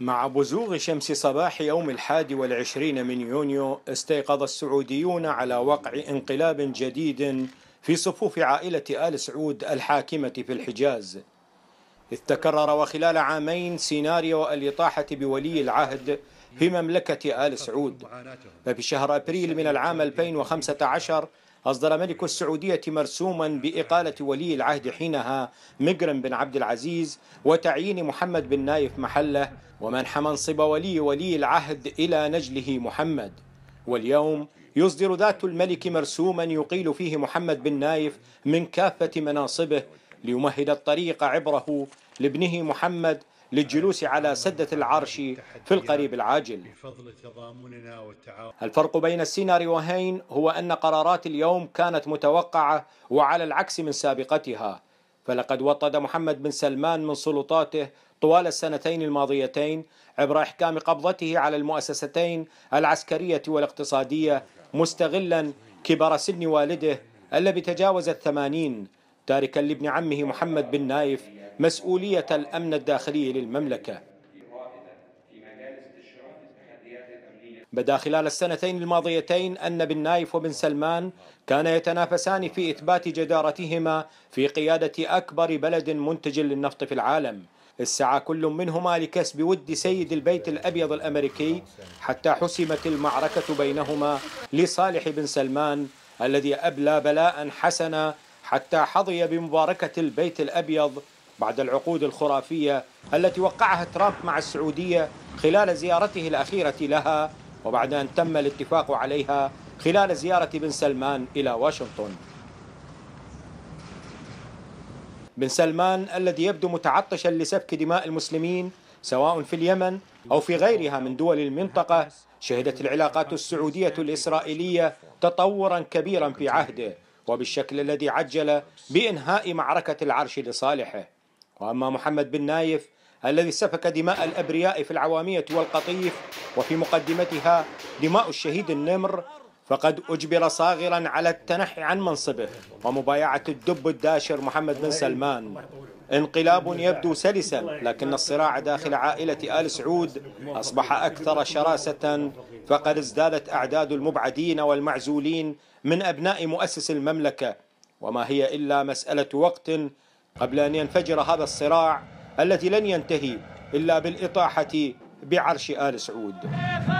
مع بزوغ شمس صباح يوم الحادي والعشرين من يونيو استيقظ السعوديون على وقع انقلاب جديد في صفوف عائلة آل سعود الحاكمة في الحجاز إذ تكرر وخلال عامين سيناريو الإطاحة بولي العهد في مملكة آل سعود ففي شهر أبريل من العام 2015 أصدر ملك السعودية مرسوما بإقالة ولي العهد حينها مجرم بن عبد العزيز وتعيين محمد بن نايف محله ومنح منصب ولي ولي العهد إلى نجله محمد واليوم يصدر ذات الملك مرسوما يقيل فيه محمد بن نايف من كافة مناصبه ليمهد الطريق عبره لابنه محمد للجلوس على سدة العرش في القريب العاجل الفرق بين السيناريوهين هو أن قرارات اليوم كانت متوقعة وعلى العكس من سابقتها فلقد وطد محمد بن سلمان من سلطاته طوال السنتين الماضيتين عبر إحكام قبضته على المؤسستين العسكرية والاقتصادية مستغلا كبر سن والده الذي تجاوز الثمانين تاركا لابن عمه محمد بن نايف مسؤولية الأمن الداخلي للمملكة بدا خلال السنتين الماضيتين أن بن نايف وبن سلمان كان يتنافسان في إثبات جدارتهما في قيادة أكبر بلد منتج للنفط في العالم اسعى كل منهما لكسب ود سيد البيت الأبيض الأمريكي حتى حسمت المعركة بينهما لصالح بن سلمان الذي أبلى بلاء حسنا حتى حظي بمباركة البيت الأبيض بعد العقود الخرافية التي وقعها ترامب مع السعودية خلال زيارته الأخيرة لها وبعد أن تم الاتفاق عليها خلال زيارة بن سلمان إلى واشنطن بن سلمان الذي يبدو متعطشا لسفك دماء المسلمين سواء في اليمن أو في غيرها من دول المنطقة شهدت العلاقات السعودية الإسرائيلية تطورا كبيرا في عهده وبالشكل الذي عجل بإنهاء معركة العرش لصالحه وأما محمد بن نايف الذي سفك دماء الأبرياء في العوامية والقطيف وفي مقدمتها دماء الشهيد النمر فقد أجبر صاغرا على التنحي عن منصبه ومبايعة الدب الداشر محمد بن سلمان انقلاب يبدو سلسا لكن الصراع داخل عائلة آل سعود أصبح أكثر شراسة فقد ازدادت أعداد المبعدين والمعزولين من أبناء مؤسس المملكة وما هي إلا مسألة وقت قبل أن ينفجر هذا الصراع الذي لن ينتهي إلا بالإطاحة بعرش آل سعود